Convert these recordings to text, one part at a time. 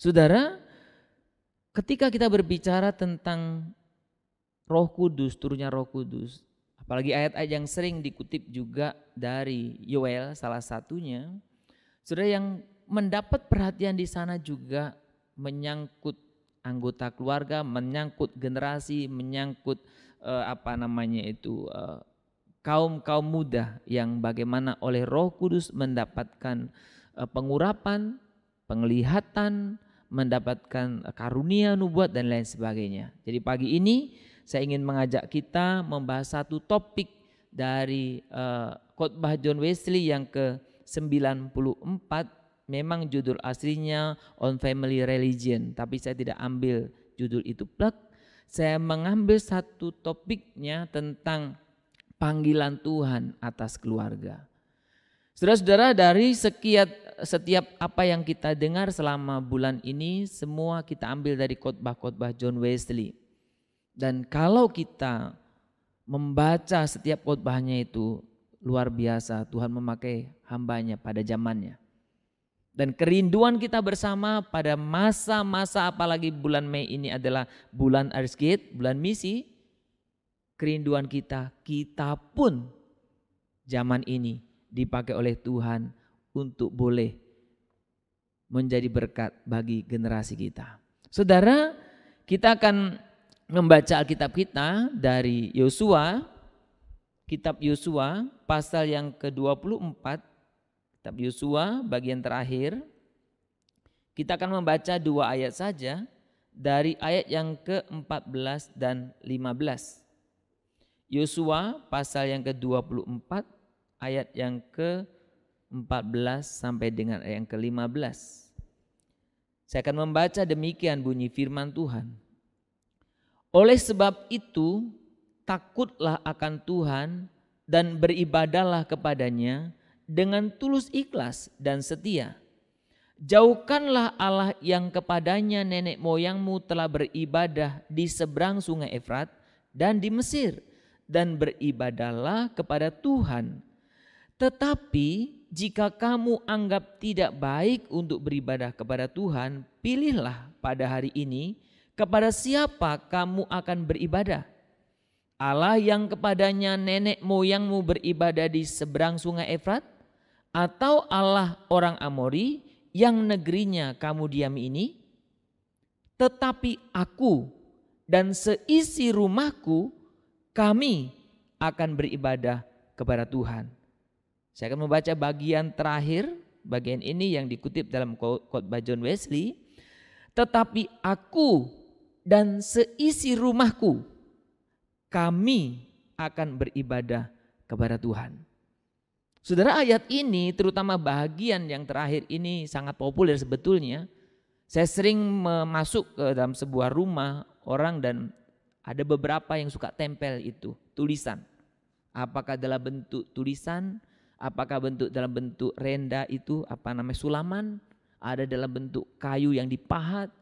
Saudara, ketika kita berbicara tentang Roh Kudus, turunnya Roh Kudus, apalagi ayat-ayat yang sering dikutip juga dari Yoel salah satunya, Saudara yang mendapat perhatian di sana juga menyangkut anggota keluarga, menyangkut generasi, menyangkut eh, apa namanya itu eh, kaum-kaum muda yang bagaimana oleh Roh Kudus mendapatkan eh, pengurapan, penglihatan, mendapatkan karunia nubuat dan lain sebagainya. Jadi pagi ini saya ingin mengajak kita membahas satu topik dari uh, khotbah John Wesley yang ke-94 memang judul aslinya on family religion tapi saya tidak ambil judul itu plek. Saya mengambil satu topiknya tentang panggilan Tuhan atas keluarga. Saudara-saudara dari sekian setiap apa yang kita dengar selama bulan ini semua kita ambil dari khotbah-khotbah John Wesley. Dan kalau kita membaca setiap khotbahnya itu luar biasa Tuhan memakai hambanya pada zamannya. Dan kerinduan kita bersama pada masa-masa apalagi bulan Mei ini adalah bulan Arskid, bulan misi. Kerinduan kita, kita pun zaman ini dipakai oleh Tuhan untuk boleh menjadi berkat bagi generasi kita. Saudara, kita akan membaca Alkitab kita dari Yosua, kitab Yosua pasal yang ke-24, kitab Yosua bagian terakhir. Kita akan membaca dua ayat saja dari ayat yang ke-14 dan 15. Yosua pasal yang ke-24 ayat yang ke-14 14 sampai dengan yang ke-15. Saya akan membaca demikian bunyi firman Tuhan. Oleh sebab itu, takutlah akan Tuhan dan beribadahlah kepadanya dengan tulus ikhlas dan setia. Jauhkanlah Allah yang kepadanya nenek moyangmu telah beribadah di seberang sungai Efrat dan di Mesir dan beribadahlah kepada Tuhan. Tetapi jika kamu anggap tidak baik untuk beribadah kepada Tuhan, pilihlah pada hari ini kepada siapa kamu akan beribadah. Allah yang kepadanya nenek moyangmu beribadah di seberang sungai Efrat, atau Allah orang Amori yang negerinya kamu diam ini? Tetapi aku dan seisi rumahku, kami akan beribadah kepada Tuhan.' Saya akan membaca bagian terakhir, bagian ini yang dikutip dalam khotbah John Wesley. Tetapi aku dan seisi rumahku, kami akan beribadah kepada Tuhan. Saudara ayat ini terutama bagian yang terakhir ini sangat populer sebetulnya. Saya sering masuk ke dalam sebuah rumah orang dan ada beberapa yang suka tempel itu tulisan. Apakah dalam bentuk tulisan apakah bentuk dalam bentuk renda itu apa namanya sulaman, ada dalam bentuk kayu yang dipahat.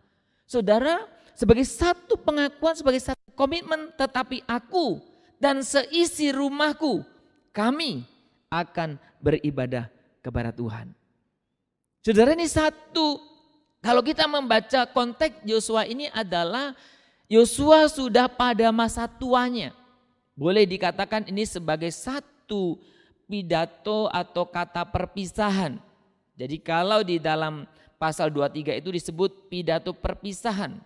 Saudara, sebagai satu pengakuan, sebagai satu komitmen, tetapi aku dan seisi rumahku, kami akan beribadah kepada Tuhan. Saudara ini satu, kalau kita membaca konteks Yosua ini adalah Yosua sudah pada masa tuanya. Boleh dikatakan ini sebagai satu pidato atau kata perpisahan. Jadi kalau di dalam pasal 23 itu disebut pidato perpisahan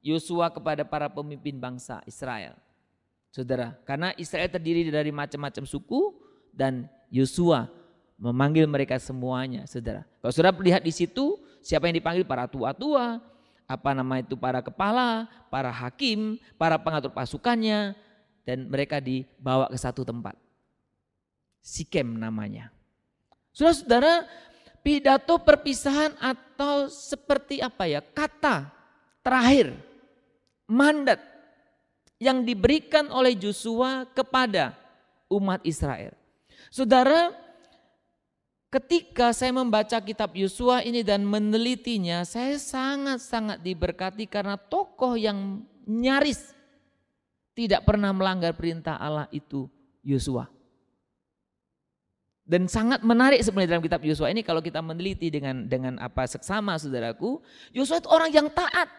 Yosua kepada para pemimpin bangsa Israel. Saudara, karena Israel terdiri dari macam-macam suku dan Yosua memanggil mereka semuanya, saudara. Kalau saudara lihat di situ, siapa yang dipanggil para tua-tua, apa nama itu para kepala, para hakim, para pengatur pasukannya, dan mereka dibawa ke satu tempat. Sikem namanya. Saudara-saudara, pidato perpisahan atau seperti apa ya, kata terakhir, mandat yang diberikan oleh Joshua kepada umat Israel. Saudara, ketika saya membaca kitab Yosua ini dan menelitinya, saya sangat-sangat diberkati karena tokoh yang nyaris tidak pernah melanggar perintah Allah itu Yosua. Dan sangat menarik sebenarnya dalam kitab Yosua ini kalau kita meneliti dengan dengan apa seksama saudaraku, Yosua itu orang yang taat.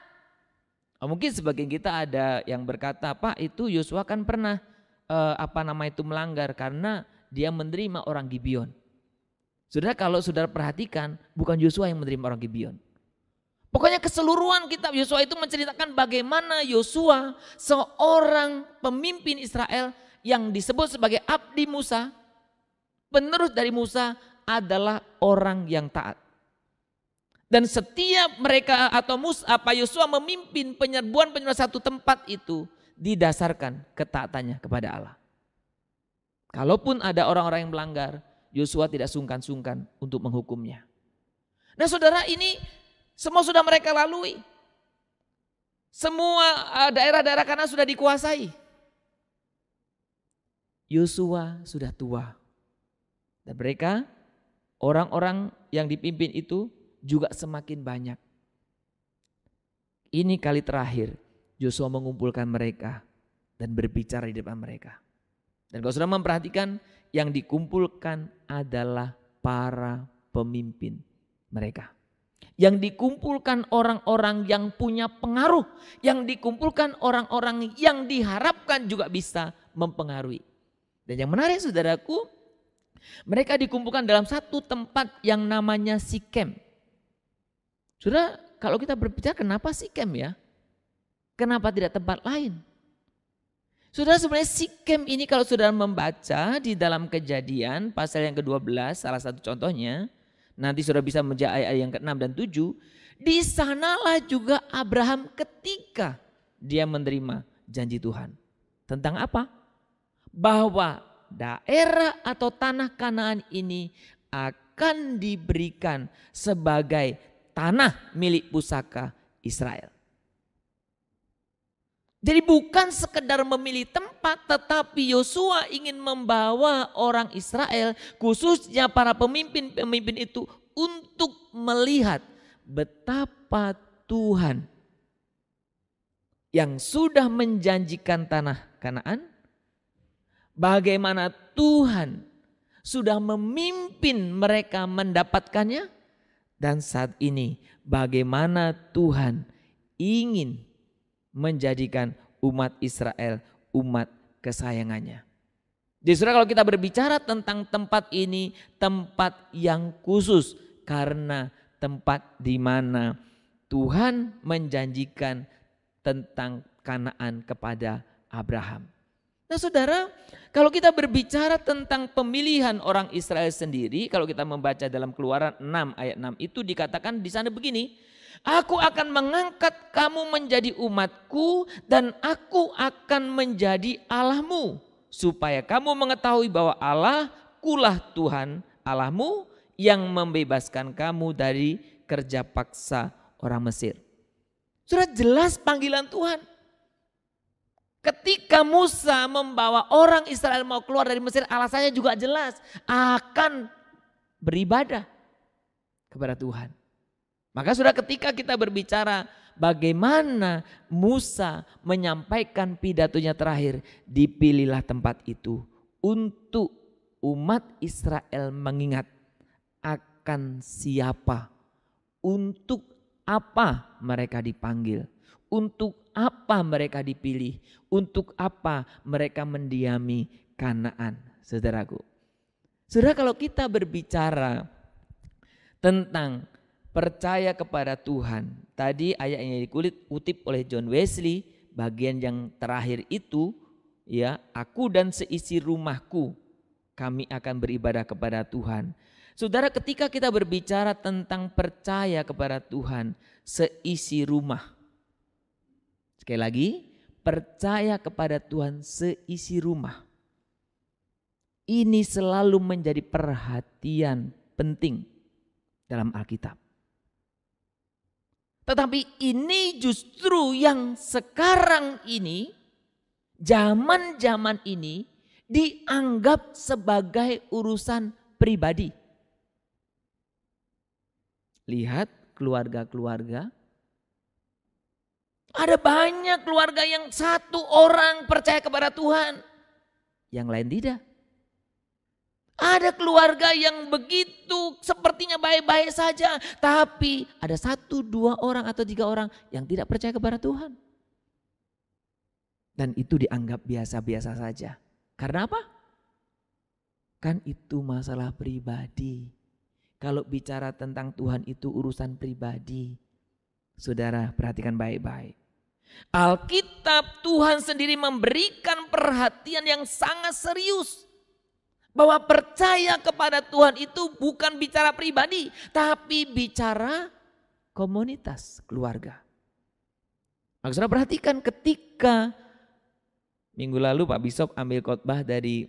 Oh, mungkin sebagian kita ada yang berkata, "Pak, itu Yosua kan pernah eh, apa nama itu melanggar karena dia menerima orang Gibeon." Saudara kalau saudara perhatikan, bukan Yosua yang menerima orang Gibeon. Pokoknya keseluruhan kitab Yosua itu menceritakan bagaimana Yosua seorang pemimpin Israel yang disebut sebagai abdi Musa penerus dari Musa adalah orang yang taat. Dan setiap mereka atau Musa, apa Yosua memimpin penyerbuan-penyerbuan satu tempat itu didasarkan ketaatannya kepada Allah. Kalaupun ada orang-orang yang melanggar, Yosua tidak sungkan-sungkan untuk menghukumnya. Nah saudara ini semua sudah mereka lalui. Semua eh, daerah-daerah karena sudah dikuasai. Yosua sudah tua. Dan mereka orang-orang yang dipimpin itu juga semakin banyak. Ini kali terakhir Yosua mengumpulkan mereka dan berbicara di depan mereka. Dan kalau sudah memperhatikan yang dikumpulkan adalah para pemimpin mereka. Yang dikumpulkan orang-orang yang punya pengaruh, yang dikumpulkan orang-orang yang diharapkan juga bisa mempengaruhi. Dan yang menarik saudaraku, mereka dikumpulkan dalam satu tempat yang namanya Sikem. Sudah kalau kita berbicara kenapa Sikem ya? Kenapa tidak tempat lain? Sudah sebenarnya Sikem ini kalau sudah membaca di dalam kejadian pasal yang ke-12 salah satu contohnya. Nanti sudah bisa menjadi ayat yang ke-6 dan 7. Di sanalah juga Abraham ketika dia menerima janji Tuhan. Tentang apa? Bahwa daerah atau tanah Kanaan ini akan diberikan sebagai tanah milik pusaka Israel. Jadi bukan sekedar memilih tempat tetapi Yosua ingin membawa orang Israel khususnya para pemimpin-pemimpin itu untuk melihat betapa Tuhan yang sudah menjanjikan tanah Kanaan Bagaimana Tuhan sudah memimpin mereka mendapatkannya dan saat ini bagaimana Tuhan ingin menjadikan umat Israel umat kesayangannya. Justru kalau kita berbicara tentang tempat ini tempat yang khusus karena tempat di mana Tuhan menjanjikan tentang Kanaan kepada Abraham. Nah saudara, kalau kita berbicara tentang pemilihan orang Israel sendiri, kalau kita membaca dalam keluaran 6 ayat 6 itu dikatakan di sana begini, Aku akan mengangkat kamu menjadi umatku dan aku akan menjadi Allahmu. Supaya kamu mengetahui bahwa Allah kulah Tuhan Allahmu yang membebaskan kamu dari kerja paksa orang Mesir. Sudah jelas panggilan Tuhan. Ketika Musa membawa orang Israel mau keluar dari Mesir, alasannya juga jelas akan beribadah kepada Tuhan. Maka sudah ketika kita berbicara bagaimana Musa menyampaikan pidatonya terakhir, dipilihlah tempat itu untuk umat Israel mengingat akan siapa, untuk apa mereka dipanggil untuk apa mereka dipilih? Untuk apa mereka mendiami Kanaan, saudaraku? Saudara kalau kita berbicara tentang percaya kepada Tuhan. Tadi ayat yang kutip oleh John Wesley bagian yang terakhir itu ya, aku dan seisi rumahku kami akan beribadah kepada Tuhan. Saudara ketika kita berbicara tentang percaya kepada Tuhan, seisi rumah Sekali lagi, percaya kepada Tuhan seisi rumah. Ini selalu menjadi perhatian penting dalam Alkitab. Tetapi ini justru yang sekarang ini, zaman-zaman ini dianggap sebagai urusan pribadi. Lihat keluarga-keluarga ada banyak keluarga yang satu orang percaya kepada Tuhan, yang lain tidak. Ada keluarga yang begitu sepertinya baik-baik saja, tapi ada satu, dua orang atau tiga orang yang tidak percaya kepada Tuhan. Dan itu dianggap biasa-biasa saja. Karena apa? Kan itu masalah pribadi. Kalau bicara tentang Tuhan itu urusan pribadi. Saudara perhatikan baik-baik. Alkitab Tuhan sendiri memberikan perhatian yang sangat serius bahwa percaya kepada Tuhan itu bukan bicara pribadi, tapi bicara komunitas keluarga. Maka saudara perhatikan ketika minggu lalu Pak Bisop ambil khotbah dari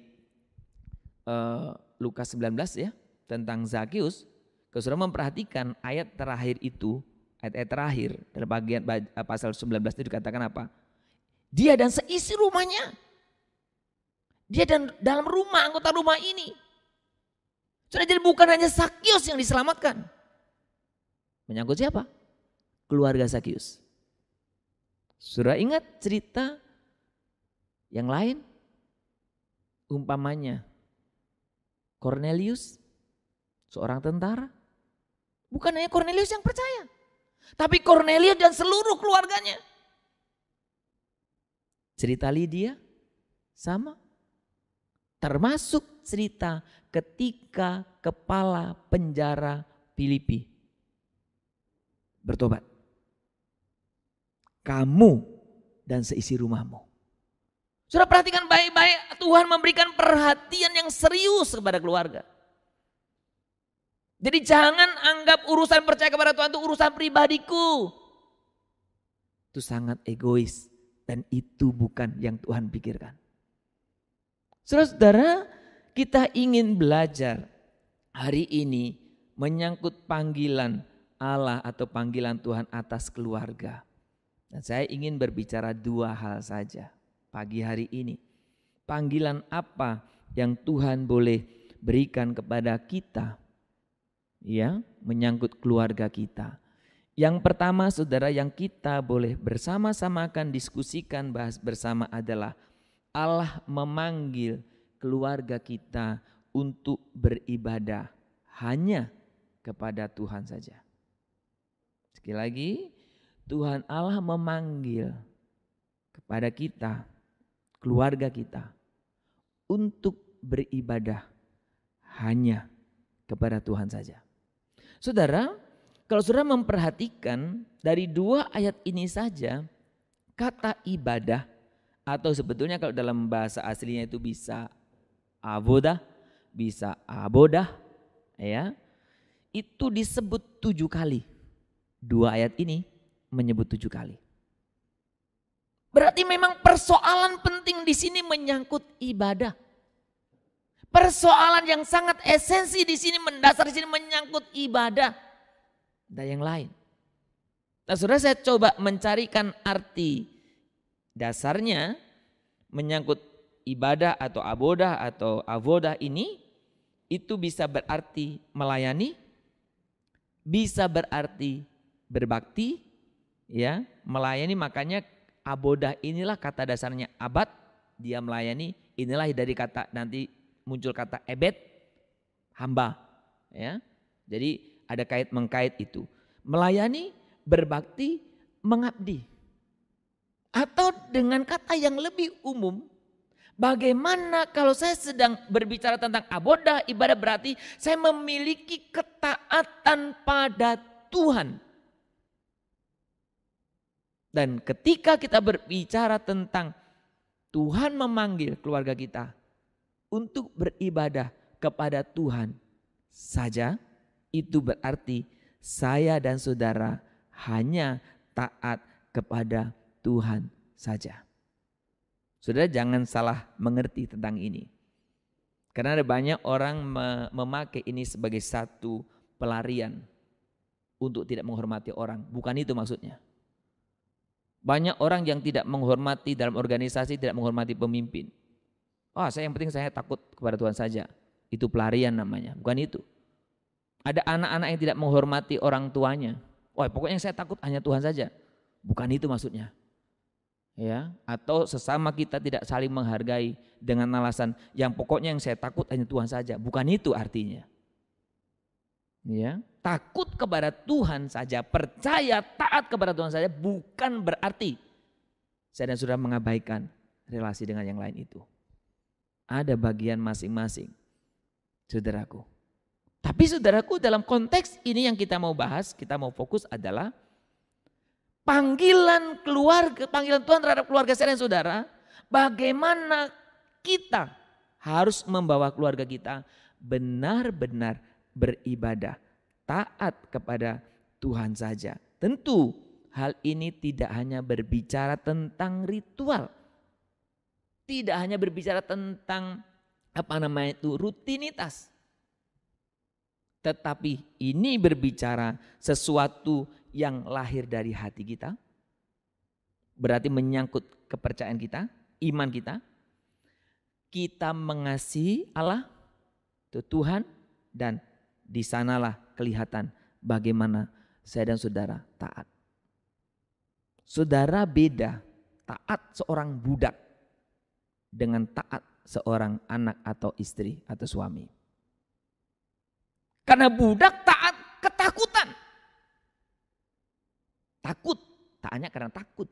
uh, Lukas 19 ya tentang Zakius, kalau saudara memperhatikan ayat terakhir itu Ayat-ayat terakhir dari bagian eh, pasal 19 itu dikatakan apa? Dia dan seisi rumahnya. Dia dan dalam rumah, anggota rumah ini. Sudah jadi bukan hanya Sakyus yang diselamatkan. Menyangkut siapa? Keluarga Sakyus. Sudah ingat cerita yang lain? Umpamanya Cornelius, seorang tentara. Bukan hanya Cornelius yang percaya. Tapi Cornelius dan seluruh keluarganya. Cerita Lydia sama. Termasuk cerita ketika kepala penjara Filipi bertobat. Kamu dan seisi rumahmu. Sudah perhatikan baik-baik Tuhan memberikan perhatian yang serius kepada keluarga. Jadi jangan anggap urusan percaya kepada Tuhan itu urusan pribadiku. Itu sangat egois dan itu bukan yang Tuhan pikirkan. Saudara-saudara, kita ingin belajar hari ini menyangkut panggilan Allah atau panggilan Tuhan atas keluarga. Dan saya ingin berbicara dua hal saja pagi hari ini. Panggilan apa yang Tuhan boleh berikan kepada kita? ya, menyangkut keluarga kita. Yang pertama saudara yang kita boleh bersama sama akan diskusikan bahas bersama adalah Allah memanggil keluarga kita untuk beribadah hanya kepada Tuhan saja. Sekali lagi, Tuhan Allah memanggil kepada kita, keluarga kita, untuk beribadah hanya kepada Tuhan saja. Saudara, kalau saudara memperhatikan dari dua ayat ini saja, kata ibadah atau sebetulnya kalau dalam bahasa aslinya itu bisa abodah, bisa abodah, ya, itu disebut tujuh kali. Dua ayat ini menyebut tujuh kali. Berarti memang persoalan penting di sini menyangkut ibadah. Persoalan yang sangat esensi di sini mendasar di sini menyangkut ibadah dan yang lain. Nah, sudah saya coba mencarikan arti dasarnya menyangkut ibadah atau abodah atau avodah ini itu bisa berarti melayani, bisa berarti berbakti, ya melayani makanya abodah inilah kata dasarnya abad dia melayani inilah dari kata nanti muncul kata ebed hamba ya. Jadi ada kait mengkait itu. Melayani, berbakti, mengabdi. Atau dengan kata yang lebih umum, bagaimana kalau saya sedang berbicara tentang abodah ibadah berarti saya memiliki ketaatan pada Tuhan. Dan ketika kita berbicara tentang Tuhan memanggil keluarga kita, untuk beribadah kepada Tuhan saja, itu berarti saya dan saudara hanya taat kepada Tuhan saja. Saudara jangan salah mengerti tentang ini. Karena ada banyak orang memakai ini sebagai satu pelarian untuk tidak menghormati orang. Bukan itu maksudnya. Banyak orang yang tidak menghormati dalam organisasi, tidak menghormati pemimpin. Oh, saya yang penting saya takut kepada Tuhan saja. Itu pelarian namanya, bukan itu. Ada anak-anak yang tidak menghormati orang tuanya. Wah, pokoknya saya takut hanya Tuhan saja. Bukan itu maksudnya. Ya, atau sesama kita tidak saling menghargai dengan alasan yang pokoknya yang saya takut hanya Tuhan saja. Bukan itu artinya. Ya, takut kepada Tuhan saja, percaya taat kepada Tuhan saja bukan berarti saya dan sudah mengabaikan relasi dengan yang lain itu. Ada bagian masing-masing. Saudaraku. Tapi saudaraku dalam konteks ini yang kita mau bahas, kita mau fokus adalah panggilan keluarga, panggilan Tuhan terhadap keluarga saya dan saudara, bagaimana kita harus membawa keluarga kita benar-benar beribadah, taat kepada Tuhan saja. Tentu hal ini tidak hanya berbicara tentang ritual, tidak hanya berbicara tentang apa namanya itu rutinitas. Tetapi ini berbicara sesuatu yang lahir dari hati kita. Berarti menyangkut kepercayaan kita, iman kita. Kita mengasihi Allah, Tuhan, dan di sanalah kelihatan bagaimana saya dan saudara taat. Saudara beda, taat seorang budak dengan taat seorang anak atau istri atau suami. Karena budak taat ketakutan. Takut, taatnya karena takut.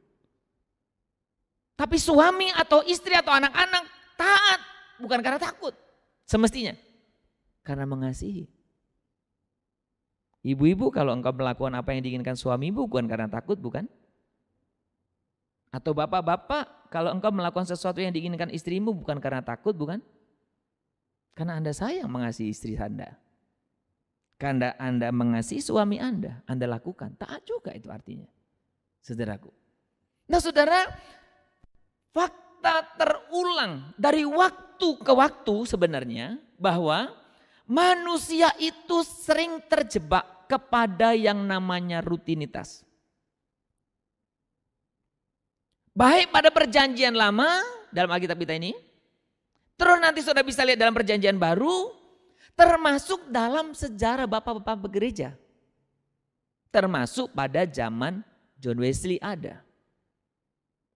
Tapi suami atau istri atau anak-anak taat bukan karena takut semestinya. Karena mengasihi. Ibu-ibu kalau engkau melakukan apa yang diinginkan suamimu bukan karena takut bukan? Atau bapak-bapak, kalau engkau melakukan sesuatu yang diinginkan istrimu bukan karena takut, bukan? Karena Anda sayang mengasihi istri Anda. Karena Anda mengasihi suami Anda, Anda lakukan. Taat juga itu artinya, saudaraku. Nah saudara, fakta terulang dari waktu ke waktu sebenarnya bahwa manusia itu sering terjebak kepada yang namanya rutinitas. Baik pada perjanjian lama dalam Alkitab kita ini. Terus nanti sudah bisa lihat dalam perjanjian baru. Termasuk dalam sejarah bapak-bapak gereja. Termasuk pada zaman John Wesley ada.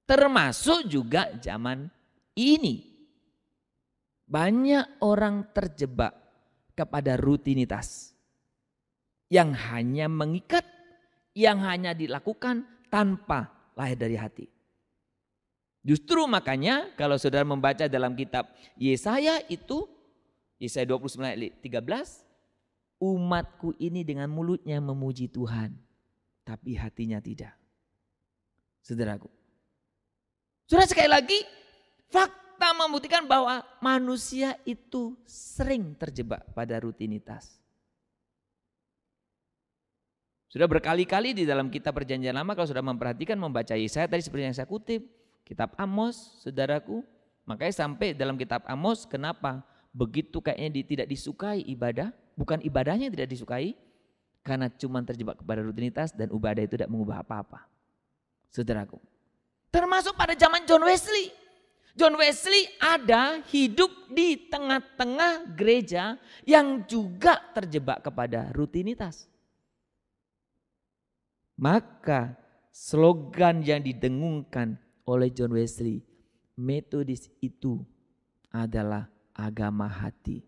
Termasuk juga zaman ini. Banyak orang terjebak kepada rutinitas. Yang hanya mengikat, yang hanya dilakukan tanpa lahir dari hati. Justru makanya kalau saudara membaca dalam kitab Yesaya itu Yesaya 29 ayat 13 umatku ini dengan mulutnya memuji Tuhan tapi hatinya tidak. Saudaraku. Saudara sekali lagi fakta membuktikan bahwa manusia itu sering terjebak pada rutinitas. Sudah berkali-kali di dalam kitab perjanjian lama kalau sudah memperhatikan membaca Yesaya tadi seperti yang saya kutip Kitab Amos, saudaraku. Makanya sampai dalam kitab Amos, kenapa? Begitu kayaknya tidak disukai ibadah, bukan ibadahnya tidak disukai, karena cuma terjebak kepada rutinitas dan ibadah itu tidak mengubah apa-apa. Saudaraku. Termasuk pada zaman John Wesley. John Wesley ada hidup di tengah-tengah gereja yang juga terjebak kepada rutinitas. Maka slogan yang didengungkan oleh John Wesley, metodis itu adalah agama hati.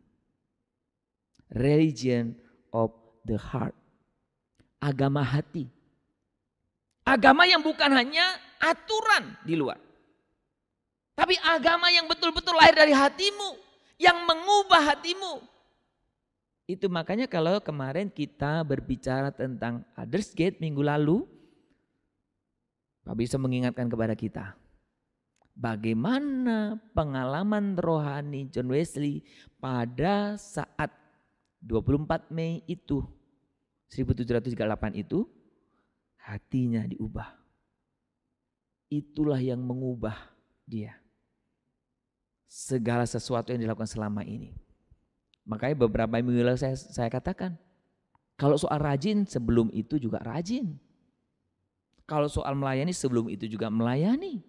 Religion of the heart. Agama hati. Agama yang bukan hanya aturan di luar. Tapi agama yang betul-betul lahir dari hatimu. Yang mengubah hatimu. Itu makanya kalau kemarin kita berbicara tentang Others Gate minggu lalu Bapak bisa mengingatkan kepada kita bagaimana pengalaman rohani John Wesley pada saat 24 Mei itu 1738 itu hatinya diubah. Itulah yang mengubah dia. Segala sesuatu yang dilakukan selama ini. Makanya beberapa minggu lalu saya, saya katakan, kalau soal rajin sebelum itu juga rajin. Kalau soal melayani sebelum itu juga melayani.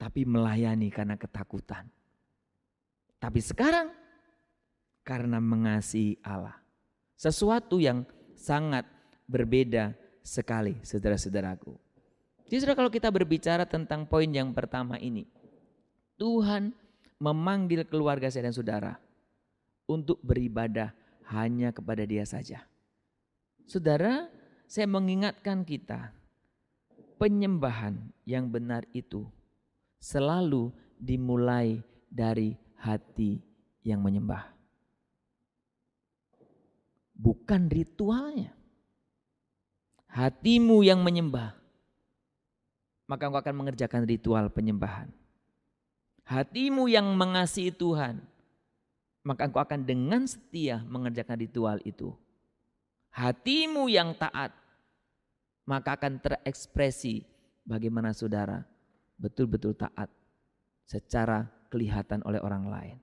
Tapi melayani karena ketakutan. Tapi sekarang karena mengasihi Allah. Sesuatu yang sangat berbeda sekali saudara-saudaraku. Justru kalau kita berbicara tentang poin yang pertama ini. Tuhan memanggil keluarga saya dan saudara untuk beribadah hanya kepada dia saja. Saudara, saya mengingatkan kita penyembahan yang benar itu selalu dimulai dari hati yang menyembah. Bukan ritualnya. Hatimu yang menyembah. Maka engkau akan mengerjakan ritual penyembahan. Hatimu yang mengasihi Tuhan. Maka engkau akan dengan setia mengerjakan ritual itu hatimu yang taat, maka akan terekspresi bagaimana saudara betul-betul taat secara kelihatan oleh orang lain.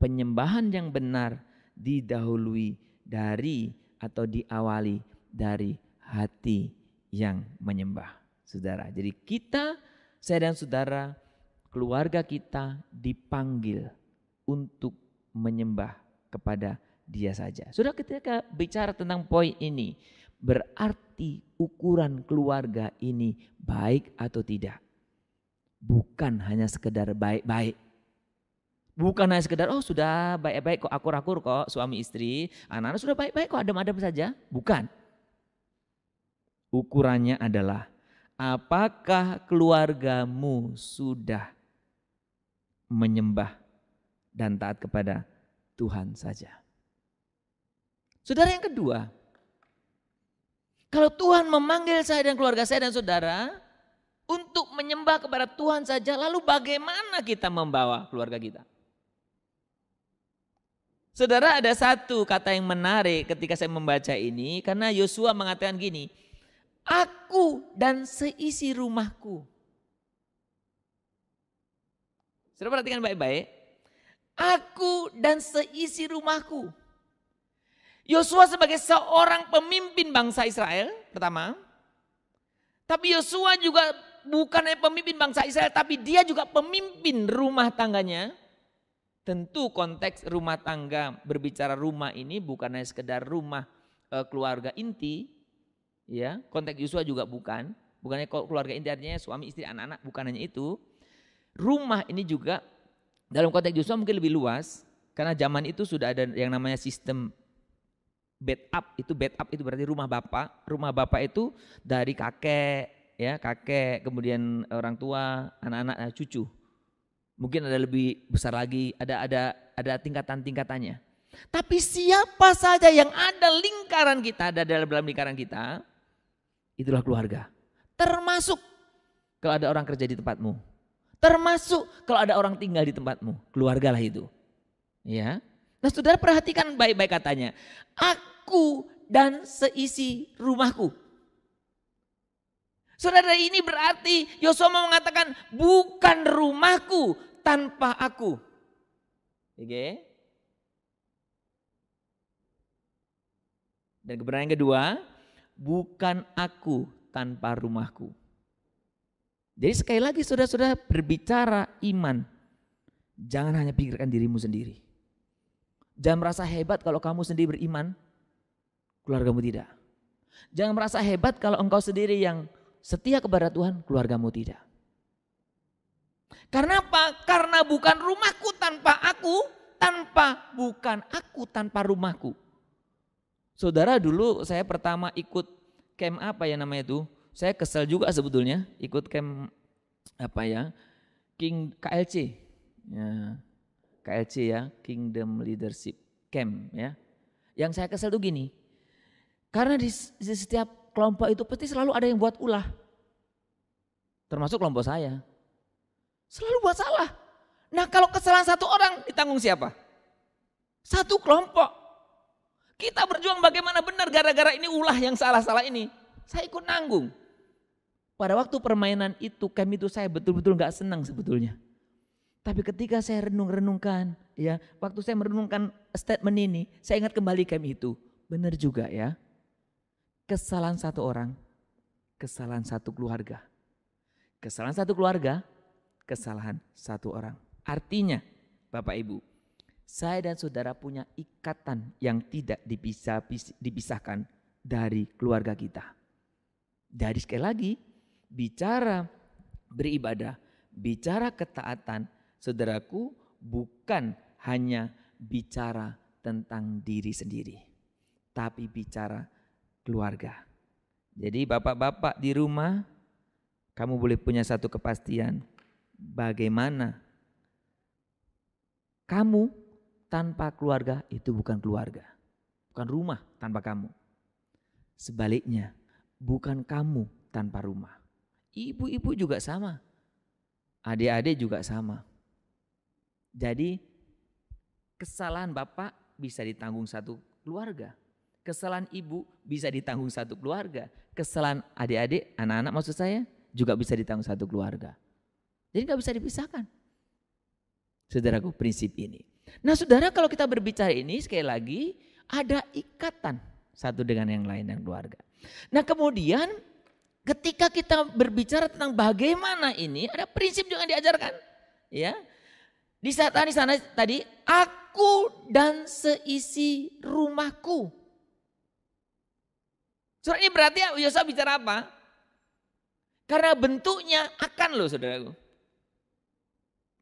Penyembahan yang benar didahului dari atau diawali dari hati yang menyembah saudara. Jadi kita, saya dan saudara, keluarga kita dipanggil untuk menyembah kepada dia saja. Sudah ketika bicara tentang poin ini, berarti ukuran keluarga ini baik atau tidak. Bukan hanya sekedar baik-baik. Bukan hanya sekedar, oh sudah baik-baik kok, akur-akur kok suami istri, anak-anak sudah baik-baik kok, adem-adem saja. Bukan. Ukurannya adalah, apakah keluargamu sudah menyembah dan taat kepada Tuhan saja. Saudara yang kedua, kalau Tuhan memanggil saya dan keluarga saya dan saudara untuk menyembah kepada Tuhan saja, lalu bagaimana kita membawa keluarga kita? Saudara ada satu kata yang menarik ketika saya membaca ini karena Yosua mengatakan gini, aku dan seisi rumahku. Saudara perhatikan baik-baik, aku dan seisi rumahku. Yosua sebagai seorang pemimpin bangsa Israel pertama. Tapi Yosua juga bukan hanya pemimpin bangsa Israel tapi dia juga pemimpin rumah tangganya. Tentu konteks rumah tangga berbicara rumah ini bukan hanya sekedar rumah eh, keluarga inti ya. Konteks Yosua juga bukan, bukannya keluarga inti artinya suami istri anak-anak bukan hanya itu. Rumah ini juga dalam konteks Yosua mungkin lebih luas karena zaman itu sudah ada yang namanya sistem bed up itu bed up itu berarti rumah bapak rumah bapak itu dari kakek ya kakek kemudian orang tua anak-anak eh, cucu mungkin ada lebih besar lagi ada ada ada tingkatan tingkatannya tapi siapa saja yang ada lingkaran kita ada dalam lingkaran kita itulah keluarga termasuk kalau ada orang kerja di tempatmu termasuk kalau ada orang tinggal di tempatmu keluargalah itu ya Nah, saudara perhatikan baik-baik katanya aku dan seisi rumahku. Saudara ini berarti Yosua mau mengatakan bukan rumahku tanpa aku. Oke. Dan kebenaran yang kedua, bukan aku tanpa rumahku. Jadi sekali lagi saudara-saudara berbicara iman. Jangan hanya pikirkan dirimu sendiri. Jangan merasa hebat kalau kamu sendiri beriman keluargamu tidak. Jangan merasa hebat kalau engkau sendiri yang setia kepada Tuhan, keluargamu tidak. Karena apa? Karena bukan rumahku tanpa aku, tanpa bukan aku tanpa rumahku. Saudara dulu saya pertama ikut camp apa ya namanya itu? Saya kesel juga sebetulnya ikut camp apa ya? King KLC. Ya. KLC ya, Kingdom Leadership Camp ya. Yang saya kesel tuh gini, karena di, setiap kelompok itu pasti selalu ada yang buat ulah. Termasuk kelompok saya. Selalu buat salah. Nah kalau kesalahan satu orang ditanggung siapa? Satu kelompok. Kita berjuang bagaimana benar gara-gara ini ulah yang salah-salah ini. Saya ikut nanggung. Pada waktu permainan itu, kami itu saya betul-betul gak senang sebetulnya. Tapi ketika saya renung-renungkan, ya, waktu saya merenungkan statement ini, saya ingat kembali kami itu. Benar juga ya kesalahan satu orang, kesalahan satu keluarga. Kesalahan satu keluarga, kesalahan satu orang. Artinya, Bapak Ibu, saya dan saudara punya ikatan yang tidak dipisah, dipisahkan dari keluarga kita. Dari sekali lagi, bicara beribadah, bicara ketaatan, saudaraku, bukan hanya bicara tentang diri sendiri, tapi bicara keluarga. Jadi bapak-bapak di rumah, kamu boleh punya satu kepastian. Bagaimana kamu tanpa keluarga itu bukan keluarga. Bukan rumah tanpa kamu. Sebaliknya, bukan kamu tanpa rumah. Ibu-ibu juga sama. Adik-adik juga sama. Jadi kesalahan bapak bisa ditanggung satu keluarga. Kesalahan ibu bisa ditanggung satu keluarga. Kesalahan adik-adik, anak-anak maksud saya juga bisa ditanggung satu keluarga. Jadi nggak bisa dipisahkan. Saudaraku prinsip ini. Nah saudara kalau kita berbicara ini sekali lagi ada ikatan satu dengan yang lain dan keluarga. Nah kemudian ketika kita berbicara tentang bagaimana ini ada prinsip juga yang diajarkan. Ya, di saat di sana tadi aku dan seisi rumahku Surat ini berarti Yosua bicara apa? Karena bentuknya akan loh saudaraku.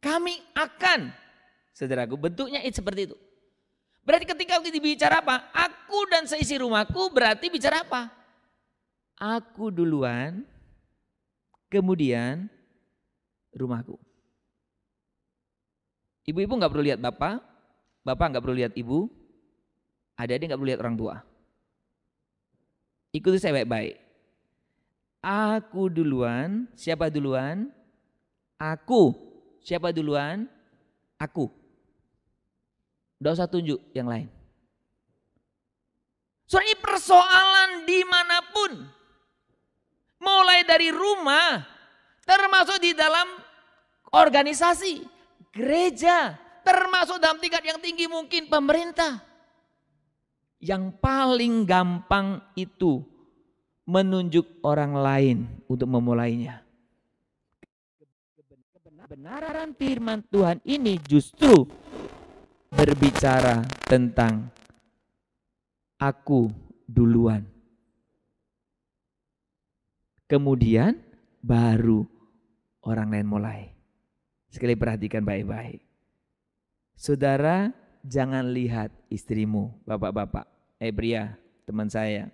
Kami akan, saudaraku, bentuknya itu seperti itu. Berarti ketika kita bicara apa? Aku dan seisi rumahku berarti bicara apa? Aku duluan, kemudian rumahku. Ibu-ibu nggak perlu lihat bapak, bapak nggak perlu lihat ibu, ada adik nggak perlu lihat orang tua. Ikuti saya baik-baik. Aku duluan, siapa duluan? Aku. Siapa duluan? Aku. Tidak usah tunjuk yang lain. Soalnya ini persoalan dimanapun. Mulai dari rumah, termasuk di dalam organisasi, gereja, termasuk dalam tingkat yang tinggi mungkin pemerintah yang paling gampang itu menunjuk orang lain untuk memulainya. Kebenaran firman Tuhan ini justru berbicara tentang aku duluan. Kemudian baru orang lain mulai. Sekali perhatikan baik-baik. Saudara, jangan lihat istrimu, bapak-bapak. Ebria eh, teman saya.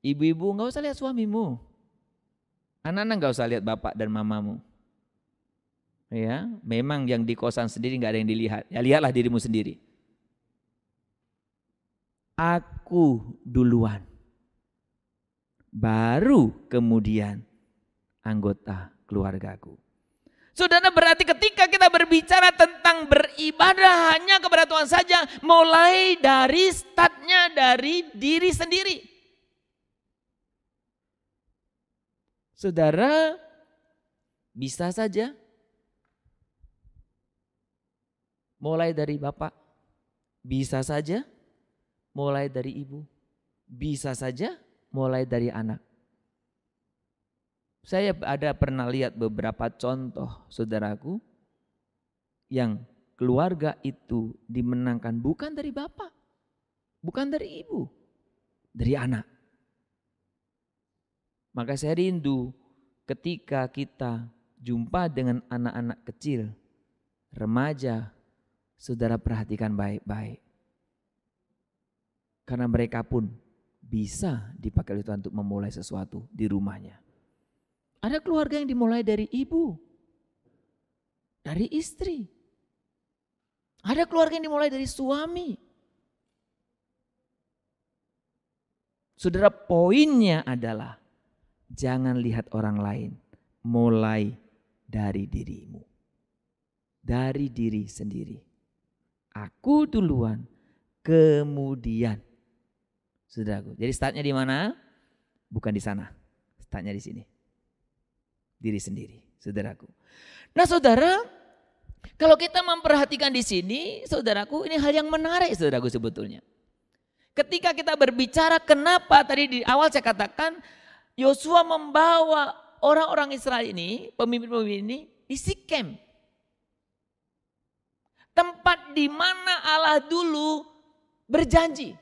Ibu-ibu nggak usah lihat suamimu. Anak-anak nggak usah lihat bapak dan mamamu. Ya, memang yang di kosan sendiri nggak ada yang dilihat. Ya lihatlah dirimu sendiri. Aku duluan. Baru kemudian anggota keluargaku. Saudara berarti ketika kita berbicara tentang beribadah hanya kepada Tuhan saja, mulai dari statnya dari diri sendiri. Saudara bisa saja mulai dari bapak, bisa saja mulai dari ibu, bisa saja mulai dari anak. Saya ada pernah lihat beberapa contoh saudaraku yang keluarga itu dimenangkan bukan dari bapak, bukan dari ibu, dari anak. Maka saya rindu ketika kita jumpa dengan anak-anak kecil, remaja, saudara perhatikan baik-baik. Karena mereka pun bisa dipakai oleh Tuhan untuk memulai sesuatu di rumahnya. Ada keluarga yang dimulai dari ibu, dari istri. Ada keluarga yang dimulai dari suami. Saudara, poinnya adalah jangan lihat orang lain, mulai dari dirimu, dari diri sendiri. Aku duluan, kemudian saudaraku. Jadi startnya di mana? Bukan di sana, startnya di sini diri sendiri, saudaraku. Nah, saudara, kalau kita memperhatikan di sini, saudaraku, ini hal yang menarik, saudaraku sebetulnya. Ketika kita berbicara kenapa tadi di awal saya katakan Yosua membawa orang-orang Israel ini, pemimpin-pemimpin ini di Sikem. Tempat di mana Allah dulu berjanji.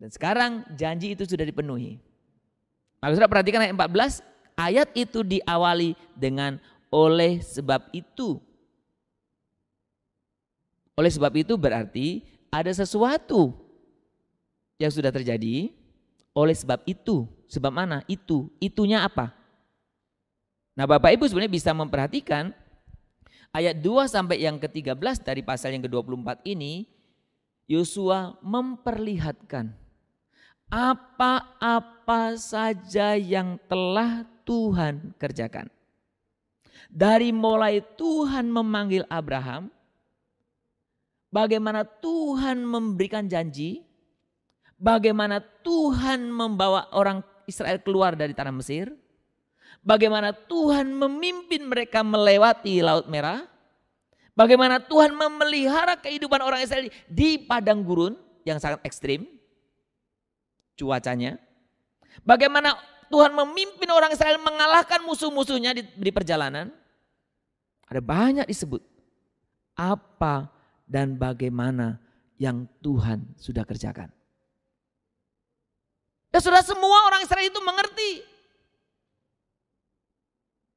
Dan sekarang janji itu sudah dipenuhi. Maka sudah perhatikan ayat 14, ayat itu diawali dengan oleh sebab itu. Oleh sebab itu berarti ada sesuatu yang sudah terjadi oleh sebab itu. Sebab mana? Itu. Itunya apa? Nah Bapak Ibu sebenarnya bisa memperhatikan ayat 2 sampai yang ke-13 dari pasal yang ke-24 ini Yosua memperlihatkan apa-apa saja yang telah Tuhan kerjakan. Dari mulai Tuhan memanggil Abraham, bagaimana Tuhan memberikan janji, bagaimana Tuhan membawa orang Israel keluar dari tanah Mesir, bagaimana Tuhan memimpin mereka melewati Laut Merah, bagaimana Tuhan memelihara kehidupan orang Israel di padang gurun yang sangat ekstrim, cuacanya. Bagaimana Tuhan memimpin orang Israel mengalahkan musuh-musuhnya di, di perjalanan. Ada banyak disebut. Apa dan bagaimana yang Tuhan sudah kerjakan. Dan sudah semua orang Israel itu mengerti.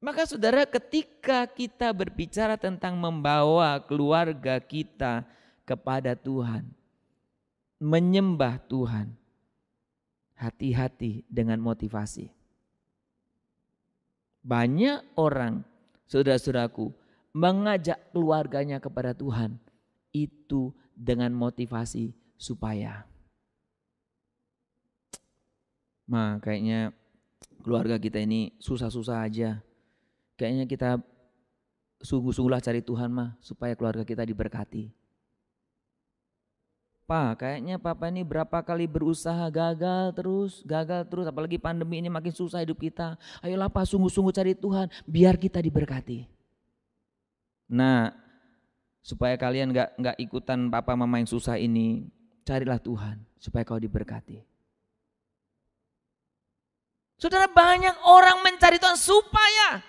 Maka saudara ketika kita berbicara tentang membawa keluarga kita kepada Tuhan. Menyembah Tuhan hati-hati dengan motivasi. Banyak orang, saudara-saudaraku, mengajak keluarganya kepada Tuhan itu dengan motivasi supaya. Nah, kayaknya keluarga kita ini susah-susah aja. Kayaknya kita sungguh-sungguhlah cari Tuhan mah supaya keluarga kita diberkati. Pa, kayaknya papa ini berapa kali berusaha gagal terus, gagal terus. Apalagi pandemi ini makin susah hidup kita. Ayolah pa, sungguh-sungguh cari Tuhan, biar kita diberkati. Nah, supaya kalian gak, gak ikutan papa mama yang susah ini, carilah Tuhan supaya kau diberkati. Saudara banyak orang mencari Tuhan supaya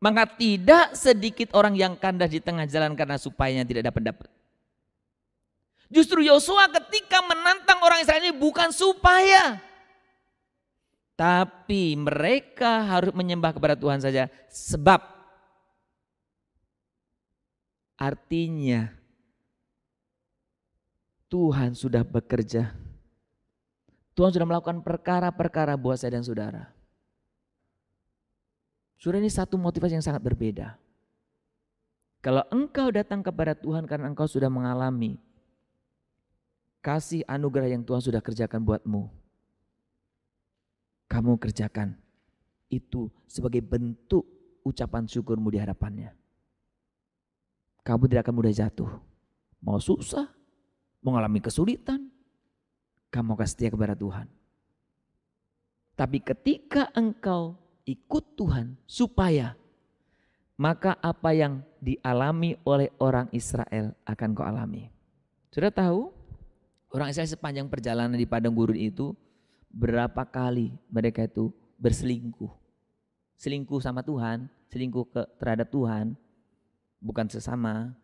maka tidak sedikit orang yang kandas di tengah jalan karena supayanya tidak dapat dapat Justru Yosua ketika menantang orang Israel ini bukan supaya tapi mereka harus menyembah kepada Tuhan saja sebab artinya Tuhan sudah bekerja. Tuhan sudah melakukan perkara-perkara buat saya dan saudara. Saudara ini satu motivasi yang sangat berbeda. Kalau engkau datang kepada Tuhan karena engkau sudah mengalami kasih anugerah yang Tuhan sudah kerjakan buatmu. Kamu kerjakan itu sebagai bentuk ucapan syukurmu di hadapannya. Kamu tidak akan mudah jatuh. Mau susah, mau mengalami kesulitan, kamu akan setia kepada Tuhan. Tapi ketika engkau ikut Tuhan supaya maka apa yang dialami oleh orang Israel akan kau alami. Sudah tahu? Orang Israel sepanjang perjalanan di padang gurun itu berapa kali mereka itu berselingkuh. Selingkuh sama Tuhan, selingkuh ke, terhadap Tuhan, bukan sesama.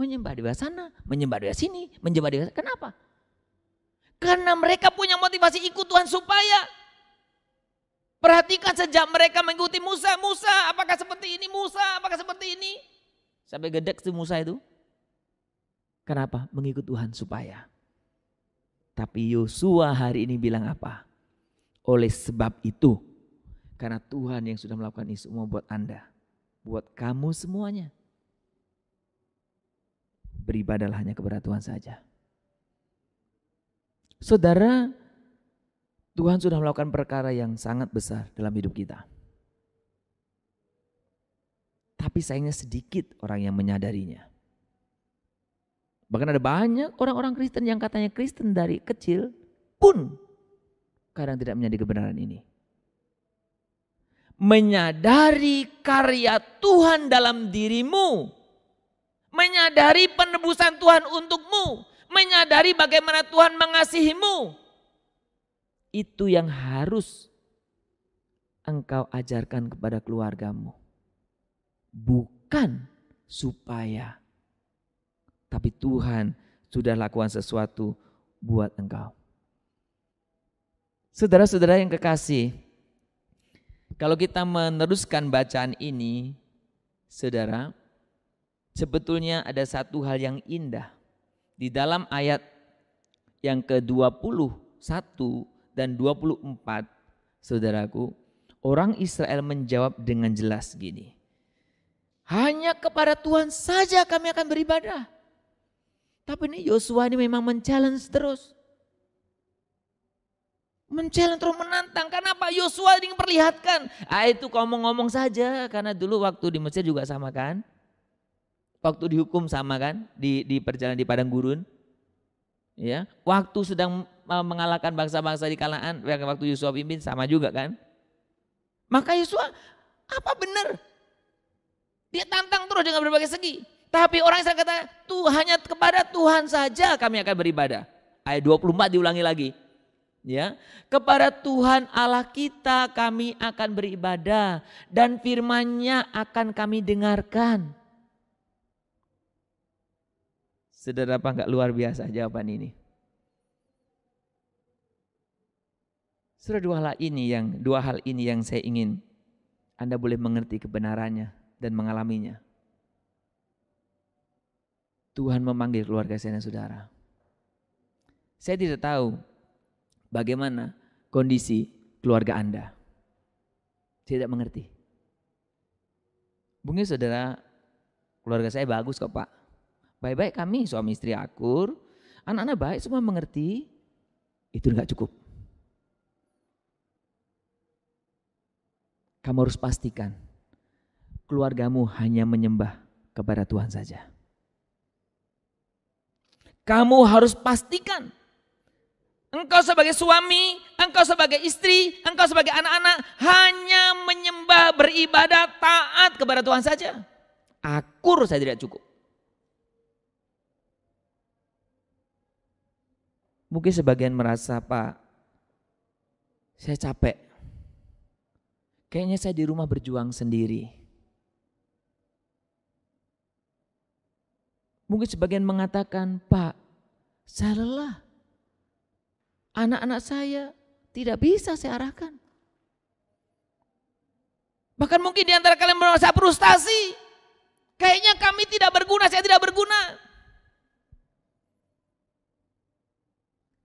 Menyembah di sana, menyembah di sini, menyembah di sana. Kenapa? Karena mereka punya motivasi ikut Tuhan supaya Perhatikan sejak mereka mengikuti Musa, Musa apakah seperti ini, Musa apakah seperti ini. Sampai gedek si Musa itu. Kenapa? Mengikut Tuhan supaya. Tapi Yosua hari ini bilang apa? Oleh sebab itu, karena Tuhan yang sudah melakukan ini semua buat Anda, buat kamu semuanya. beribadah hanya kepada Tuhan saja. Saudara, Tuhan sudah melakukan perkara yang sangat besar dalam hidup kita. Tapi sayangnya sedikit orang yang menyadarinya. Bahkan ada banyak orang-orang Kristen yang katanya Kristen dari kecil pun kadang tidak menjadi kebenaran ini. Menyadari karya Tuhan dalam dirimu. Menyadari penebusan Tuhan untukmu. Menyadari bagaimana Tuhan mengasihimu. Itu yang harus engkau ajarkan kepada keluargamu. Bukan supaya tapi Tuhan sudah lakukan sesuatu buat engkau. Saudara-saudara yang kekasih, kalau kita meneruskan bacaan ini, saudara, sebetulnya ada satu hal yang indah. Di dalam ayat yang ke-21 dan 24, saudaraku, orang Israel menjawab dengan jelas gini. Hanya kepada Tuhan saja kami akan beribadah. Tapi ini Yosua ini memang men terus. men terus menantang. Kenapa Yosua ini memperlihatkan? Ah itu ngomong-ngomong saja. Karena dulu waktu di Mesir juga sama kan. Waktu dihukum sama kan. Di, di perjalanan di padang gurun. Ya, waktu sedang eh, mengalahkan bangsa-bangsa di kalangan waktu Yosua pimpin sama juga kan. Maka Yosua apa benar? Dia tantang terus dengan berbagai segi. Tapi orang Israel kata, Tuhan hanya kepada Tuhan saja kami akan beribadah. Ayat 24 diulangi lagi. Ya, kepada Tuhan Allah kita kami akan beribadah dan firman-Nya akan kami dengarkan. Saudara apa enggak luar biasa jawaban ini? Sudah dua hal ini yang dua hal ini yang saya ingin Anda boleh mengerti kebenarannya dan mengalaminya. Tuhan memanggil keluarga saya dan saudara. Saya tidak tahu bagaimana kondisi keluarga Anda. Saya tidak mengerti. Mungkin saudara, keluarga saya bagus kok Pak. Baik-baik kami, suami istri akur, anak-anak baik semua mengerti, itu enggak cukup. Kamu harus pastikan keluargamu hanya menyembah kepada Tuhan saja. Kamu harus pastikan. Engkau sebagai suami, engkau sebagai istri, engkau sebagai anak-anak hanya menyembah, beribadah, taat kepada Tuhan saja. Akur saya tidak cukup. Mungkin sebagian merasa, Pak, saya capek. Kayaknya saya di rumah berjuang sendiri. Mungkin sebagian mengatakan, Pak, saya lelah. Anak-anak saya tidak bisa saya arahkan. Bahkan mungkin di antara kalian merasa frustasi. Kayaknya kami tidak berguna, saya tidak berguna.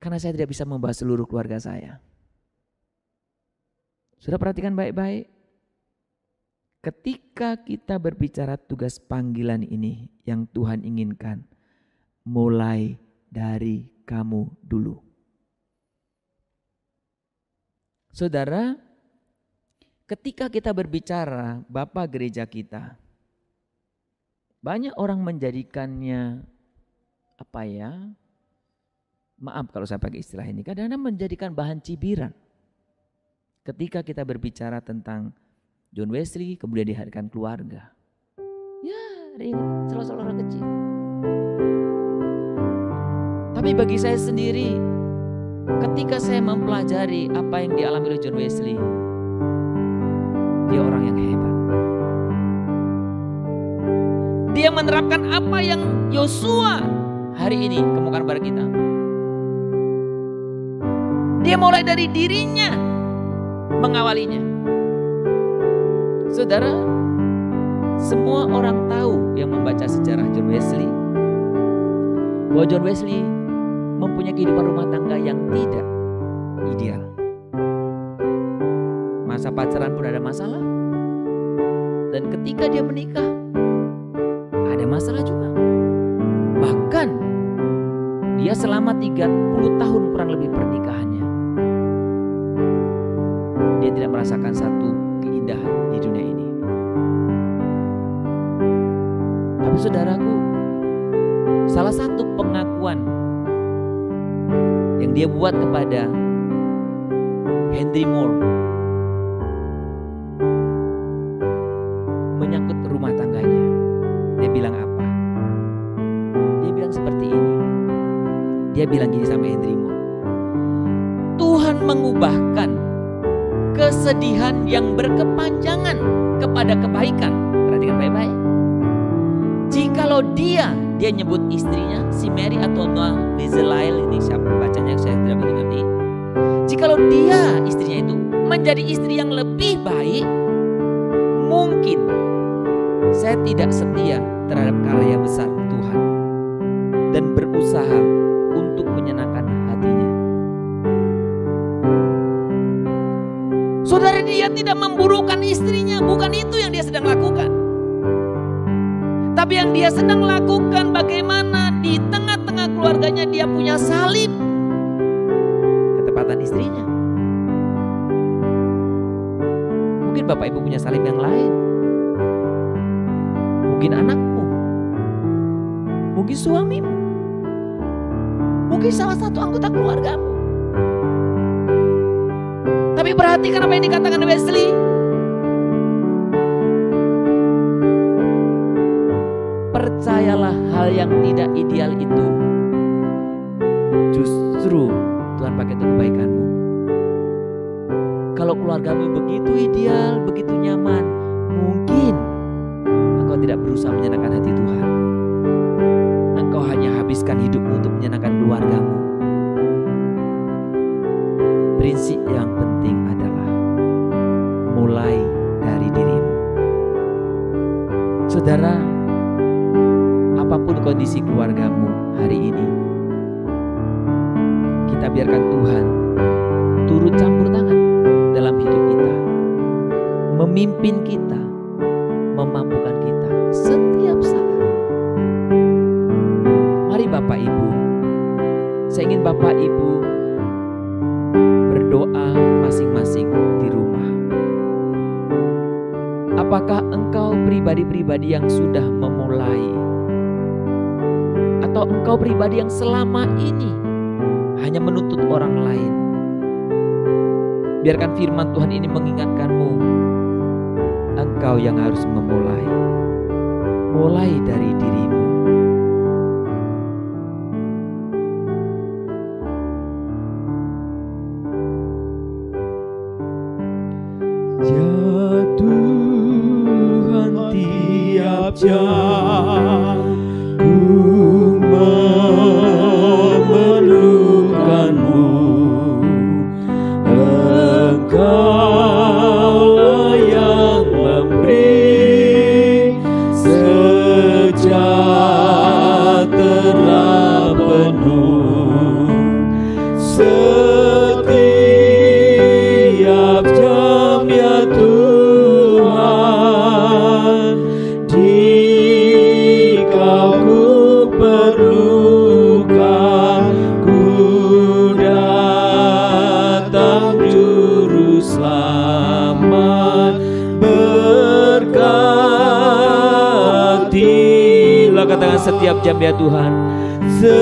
Karena saya tidak bisa membahas seluruh keluarga saya. Sudah perhatikan baik-baik Ketika kita berbicara tugas panggilan ini yang Tuhan inginkan, mulai dari kamu dulu. Saudara, ketika kita berbicara Bapak gereja kita, banyak orang menjadikannya apa ya? Maaf kalau saya pakai istilah ini, kadang-kadang menjadikan bahan cibiran. Ketika kita berbicara tentang John Wesley, kemudian dihadirkan keluarga. Ya, celok selalu orang kecil. Tapi bagi saya sendiri, ketika saya mempelajari apa yang dialami oleh John Wesley, dia orang yang hebat. Dia menerapkan apa yang Yosua hari ini kemukakan kepada kita. Dia mulai dari dirinya mengawalinya. Saudara, semua orang tahu yang membaca sejarah John Wesley bahwa John Wesley mempunyai kehidupan rumah tangga yang tidak ideal. Masa pacaran pun ada masalah. Dan ketika dia menikah, ada masalah juga. Bahkan dia selama 30 tahun kurang lebih pernikahannya. Dia tidak merasakan satu Tapi saudaraku, salah satu pengakuan yang dia buat kepada Henry Moore menyangkut rumah tangganya. Dia bilang apa? Dia bilang seperti ini. Dia bilang gini sama Henry Moore. Tuhan mengubahkan kesedihan yang berkepanjangan kepada kebaikan dia, dia nyebut istrinya si Mary atau Noah, Bezalel ini siapa bacanya saya tidak begitu Jikalau dia istrinya itu menjadi istri yang lebih baik, mungkin saya tidak setia terhadap karya dia sedang lakukan bagaimana di tengah-tengah keluarganya dia punya salib ketepatan istrinya mungkin bapak ibu punya salib yang lain mungkin anakmu mungkin suamimu mungkin salah satu anggota keluargamu tapi perhatikan apa yang dikatakan Wesley percayalah hal yang tidak ideal itu justru Tuhan pakai untuk kebaikanmu. Kalau keluargamu begitu ideal, begitu nyaman, mungkin engkau tidak berusaha menyenangkan hati Tuhan. Engkau hanya habiskan hidupmu untuk menyenangkan keluargamu. Prinsip memimpin kita, memampukan kita setiap saat. Mari Bapak Ibu, saya ingin Bapak Ibu berdoa masing-masing di rumah. Apakah engkau pribadi-pribadi yang sudah memulai? Atau engkau pribadi yang selama ini hanya menuntut orang lain? Biarkan firman Tuhan ini mengingatkan engkau yang harus memulai. Mulai dari dirimu. Ya Tuhan tiap jam. jam ya Tuhan. Se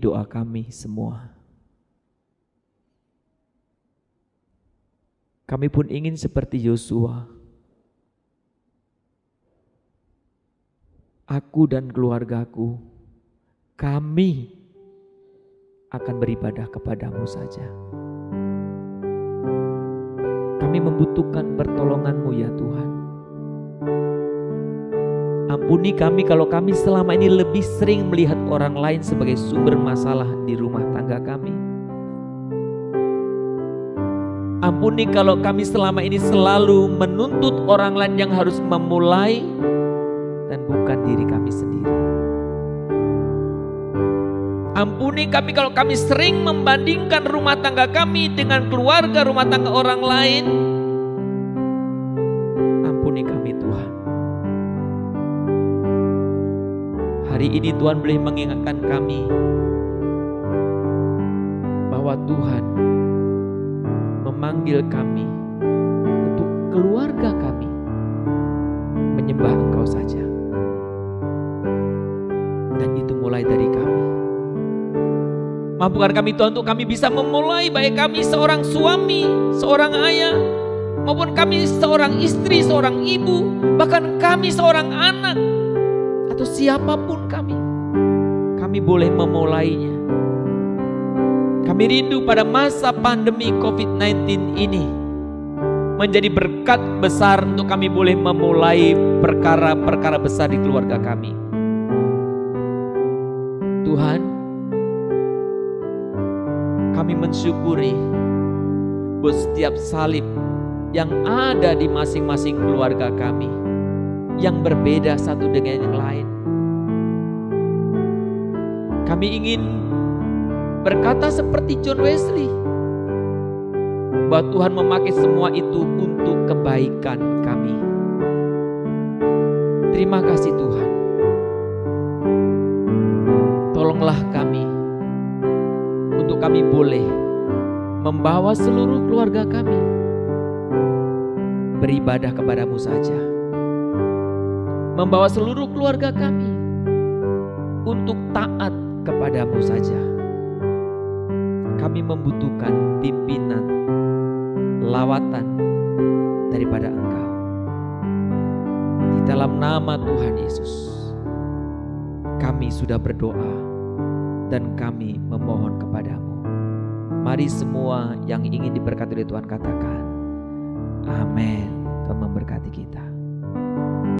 doa kami semua. Kami pun ingin seperti Yosua. Aku dan keluargaku, kami akan beribadah kepadamu saja. Kami membutuhkan pertolonganmu ya Tuhan. Ampuni kami kalau kami selama ini lebih sering melihat orang lain sebagai sumber masalah di rumah tangga kami. Ampuni kalau kami selama ini selalu menuntut orang lain yang harus memulai dan bukan diri kami sendiri. Ampuni kami kalau kami sering membandingkan rumah tangga kami dengan keluarga rumah tangga orang lain. Ampuni kami Tuhan. Hari ini Tuhan boleh mengingatkan kami bahwa Tuhan memanggil kami untuk keluarga kami menyembah Engkau saja. Dan itu mulai dari kami. Mampukan kami Tuhan untuk kami bisa memulai baik kami seorang suami, seorang ayah, maupun kami seorang istri, seorang ibu, bahkan kami seorang anak atau siapapun kami, kami boleh memulainya. Kami rindu pada masa pandemi COVID-19 ini menjadi berkat besar untuk kami boleh memulai perkara-perkara besar di keluarga kami. Tuhan, kami mensyukuri buat setiap salib yang ada di masing-masing keluarga kami yang berbeda satu dengan yang lain. Kami ingin berkata seperti John Wesley bahwa Tuhan memakai semua itu untuk kebaikan kami. Terima kasih Tuhan. Tolonglah kami untuk kami boleh membawa seluruh keluarga kami beribadah kepadamu saja membawa seluruh keluarga kami untuk taat kepadamu saja. Kami membutuhkan pimpinan, lawatan daripada Engkau. Di dalam nama Tuhan Yesus, kami sudah berdoa dan kami memohon kepadamu. Mari semua yang ingin diberkati oleh Tuhan katakan, Amin. Tuhan memberkati kita.